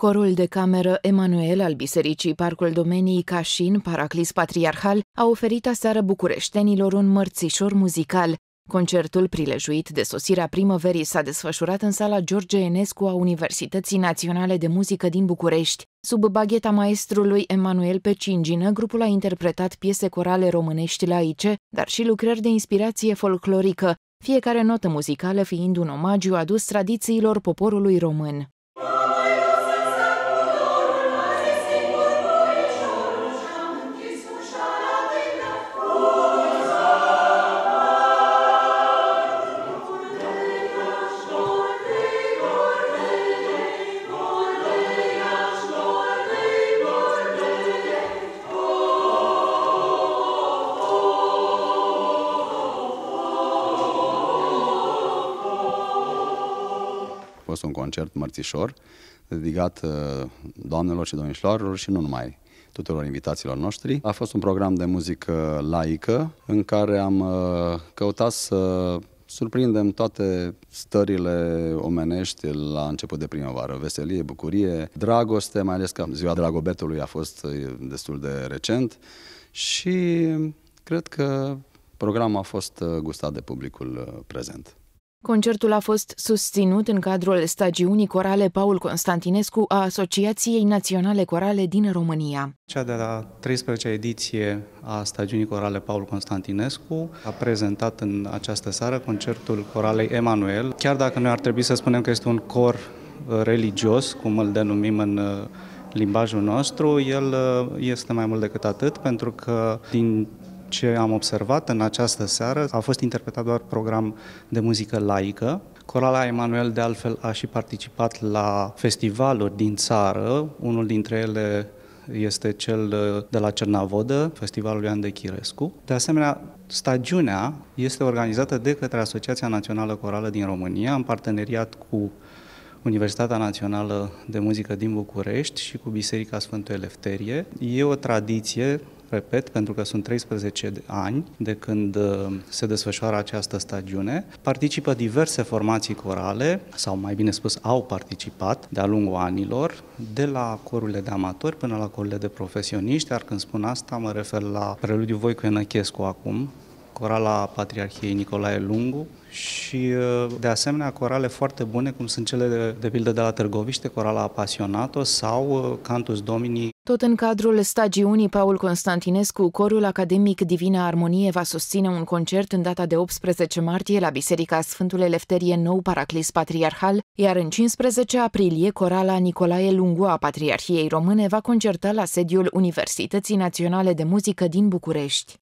Corul de cameră Emanuel al Bisericii Parcul Domenii Cașin, Paraclis Patriarhal, a oferit aseară bucureștenilor un mărțișor muzical. Concertul prilejuit de sosirea primăverii s-a desfășurat în sala George Enescu a Universității Naționale de Muzică din București. Sub bagheta maestrului Emanuel Pecingină, grupul a interpretat piese corale românești laice, dar și lucrări de inspirație folclorică, fiecare notă muzicală fiind un omagiu adus tradițiilor poporului român. fost un concert mărțișor dedicat uh, doamnelor și domnișoarelor și nu numai tuturor invitațiilor noștri. A fost un program de muzică laică în care am uh, căutat să surprindem toate stările omenești la început de primăvară. Veselie, bucurie, dragoste, mai ales că ziua Dragobetului a fost uh, destul de recent și cred că programul a fost gustat de publicul prezent. Concertul a fost susținut în cadrul stagiunii corale Paul Constantinescu a Asociației Naționale Corale din România. Cea de la 13-a ediție a stagiunii corale Paul Constantinescu a prezentat în această seară concertul coralei Emanuel. Chiar dacă noi ar trebui să spunem că este un cor uh, religios, cum îl denumim în uh, limbajul nostru, el uh, este mai mult decât atât, pentru că din ce am observat în această seară a fost interpretat doar program de muzică laică. Corala Emanuel, de altfel, a și participat la festivaluri din țară, unul dintre ele este cel uh, de la Cernavodă, Festivalul Ioan de Chirescu. De asemenea, stagiunea este organizată de către Asociația Națională Corală din România, în parteneriat cu Universitatea Națională de Muzică din București și cu Biserica Sfântul Elefterie. E o tradiție repet, pentru că sunt 13 ani de când uh, se desfășoară această stagiune. Participă diverse formații corale, sau mai bine spus, au participat de-a lungul anilor, de la corurile de amatori până la corurile de profesioniști, iar când spun asta mă refer la preludiu Voicu Enăchescu acum, corala Patriarhiei Nicolae Lungu și uh, de asemenea corale foarte bune, cum sunt cele de, de pildă de la Târgoviște, corala Apasionato sau uh, Cantus Domini. Tot în cadrul stagiunii Paul Constantinescu, corul academic Divina Armonie va susține un concert în data de 18 martie la Biserica Sfântul Elefterie Nou Paraclis Patriarhal, iar în 15 aprilie corala Nicolae Lungu a Patriarhiei Române va concerta la sediul Universității Naționale de Muzică din București.